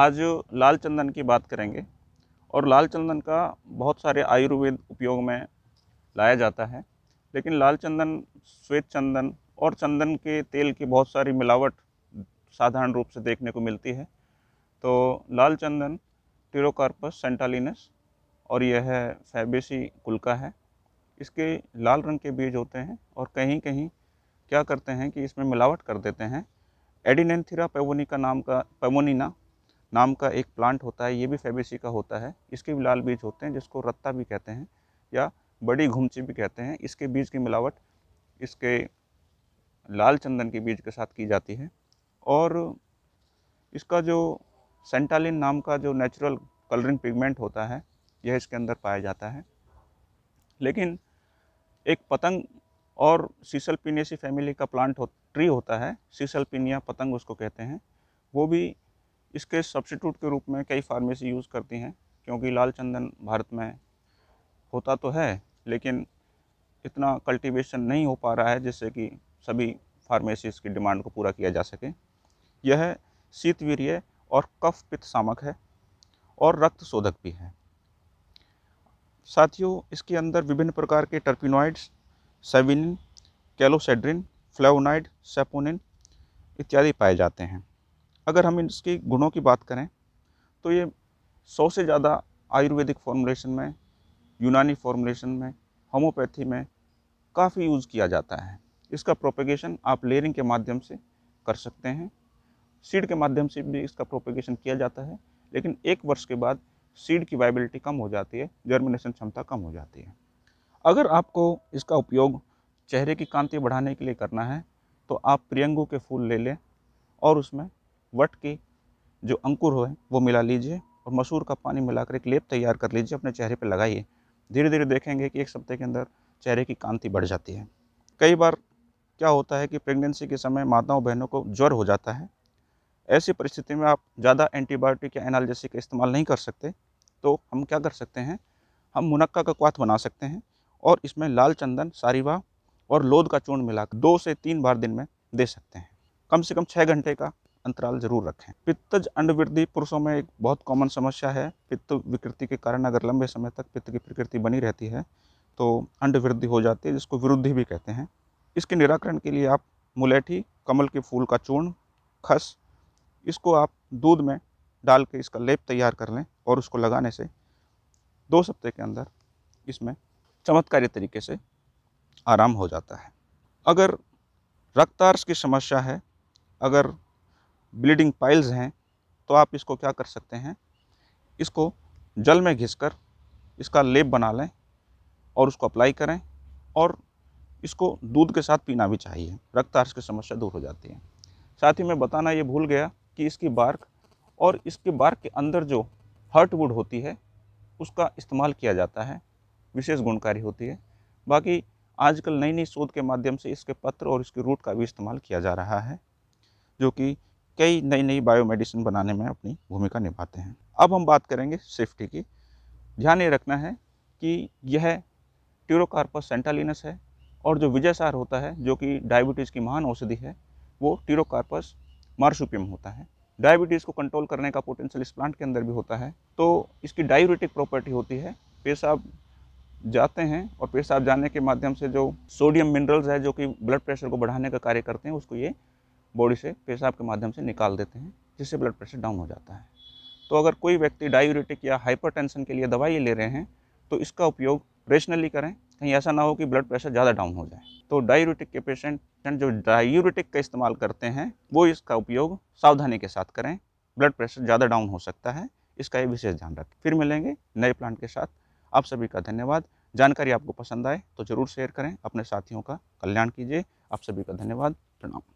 आज लाल चंदन की बात करेंगे और लाल चंदन का बहुत सारे आयुर्वेद उपयोग में लाया जाता है लेकिन लाल चंदन श्वेत चंदन और चंदन के तेल की बहुत सारी मिलावट साधारण रूप से देखने को मिलती है तो लाल चंदन टीरोकार्पस सेंटालिनस और यह फैबेसी कुलका है इसके लाल रंग के बीज होते हैं और कहीं कहीं क्या करते हैं कि इसमें मिलावट कर देते हैं एडिनेंथिरा का नाम का पेवोनिना नाम का एक प्लांट होता है ये भी फेबेसी का होता है इसके भी लाल बीज होते हैं जिसको रत्ता भी कहते हैं या बड़ी घुमची भी कहते हैं इसके बीज की मिलावट इसके लाल चंदन के बीज के साथ की जाती है और इसका जो सेंटालिन नाम का जो नेचुरल कलरिंग पिगमेंट होता है यह इसके अंदर पाया जाता है लेकिन एक पतंग और सीसल पीनेसी फैमिली का प्लांट हो ट्री होता है सीसल पीनिया पतंग उसको कहते हैं वो भी इसके सब्सिट्यूट के रूप में कई फार्मेसी यूज़ करती हैं क्योंकि लाल चंदन भारत में होता तो है लेकिन इतना कल्टीवेशन नहीं हो पा रहा है जिससे कि सभी फार्मेसीज की डिमांड को पूरा किया जा सके यह शीतवीर्य और कफ पित्त सामक है और रक्त शोधक भी है साथियों इसके अंदर विभिन्न प्रकार के टर्पिनॉइड्स सेविनिन कैलोसेड्रिन फ्लेवोनाइड सेपोनिन इत्यादि पाए जाते हैं अगर हम इसके गुणों की बात करें तो ये सौ से ज़्यादा आयुर्वेदिक फॉर्मुलेशन में यूनानी फॉर्मुलेशन में होम्योपैथी में काफ़ी यूज़ किया जाता है इसका प्रोपेगेशन आप लेयरिंग के माध्यम से कर सकते हैं सीड के माध्यम से भी इसका प्रोपेगेशन किया जाता है लेकिन एक वर्ष के बाद सीड की वाइबिलिटी कम हो जाती है जर्मिनेशन क्षमता कम हो जाती है अगर आपको इसका उपयोग चेहरे की कांति बढ़ाने के लिए करना है तो आप प्रियंगू के फूल ले लें और उसमें वट की जो अंकुर हो वो मिला लीजिए और मसूर का पानी मिलाकर एक लेप तैयार कर लीजिए अपने चेहरे पर लगाइए धीरे धीरे देखेंगे कि एक सप्ताह के अंदर चेहरे की कांति बढ़ जाती है कई बार क्या होता है कि प्रेगनेंसी के समय माताओं बहनों को ज्वर हो जाता है ऐसी परिस्थिति में आप ज़्यादा एंटीबायोटिक या एनालजेसिक का इस्तेमाल नहीं कर सकते तो हम क्या कर सकते हैं हम मुनक्का का क्वाथ बना सकते हैं और इसमें लाल चंदन सारीवा और लोद का चूर्ण मिलाकर दो से तीन बार दिन में दे सकते हैं कम से कम छः घंटे का अंतराल जरूर रखें पित्तज अंड वृद्धि पुरुषों में एक बहुत कॉमन समस्या है पित्त विकृति के कारण अगर लंबे समय तक पित्त की प्रकृति बनी रहती है तो अंड वृद्धि हो जाती है जिसको विरुद्धि भी कहते हैं इसके निराकरण के लिए आप मुलेठी कमल के फूल का चूर्ण खस इसको आप दूध में डाल के इसका लेप तैयार कर लें और उसको लगाने से दो सप्ताह के अंदर इसमें चमत्कारी तरीके से आराम हो जाता है अगर रक्तार्श की समस्या है अगर ब्लीडिंग पाइल्स हैं तो आप इसको क्या कर सकते हैं इसको जल में घिसकर इसका लेप बना लें और उसको अप्लाई करें और इसको दूध के साथ पीना भी चाहिए रक्तार्स की समस्या दूर हो जाती है साथ ही मैं बताना ये भूल गया कि इसकी बार्क और इसके बार्क के अंदर जो हर्टवुड होती है उसका इस्तेमाल किया जाता है विशेष गुणकारी होती है बाकी आजकल नई नई शोध के माध्यम से इसके पत्र और इसके रूट का भी इस्तेमाल किया जा रहा है जो कि कई नई नई बायोमेडिसिन बनाने में अपनी भूमिका निभाते हैं अब हम बात करेंगे सेफ्टी की ध्यान ये रखना है कि यह ट्यूरोकार्पस सेंटालिनस है और जो विजयसार होता है जो कि डायबिटीज़ की महान औषधि है वो ट्यूरोकार्पस मार्सुपियम होता है डायबिटीज़ को कंट्रोल करने का पोटेंशियल इस प्लांट के अंदर भी होता है तो इसकी डायबिटिक प्रॉपर्टी होती है पेशाब जाते हैं और पेशाब जाने के माध्यम से जो सोडियम मिनरल्स है जो कि ब्लड प्रेशर को बढ़ाने का कार्य करते हैं उसको ये बॉडी से पेशाब के माध्यम से निकाल देते हैं जिससे ब्लड प्रेशर डाउन हो जाता है तो अगर कोई व्यक्ति डायूरेटिक या हाइपरटेंशन के लिए दवाई ले रहे हैं तो इसका उपयोग रेशनली करें कहीं ऐसा ना हो कि ब्लड प्रेशर ज़्यादा डाउन हो जाए तो डायूरेटिक के पेशेंट जो डायूरेटिक का इस्तेमाल करते हैं वो इसका उपयोग सावधानी के साथ करें ब्लड प्रेशर ज़्यादा डाउन हो सकता है इसका ये विशेष ध्यान रखें फिर मिलेंगे नए प्लांट के साथ आप सभी का धन्यवाद जानकारी आपको पसंद आए तो ज़रूर शेयर करें अपने साथियों का कल्याण कीजिए आप सभी का धन्यवाद प्रणाम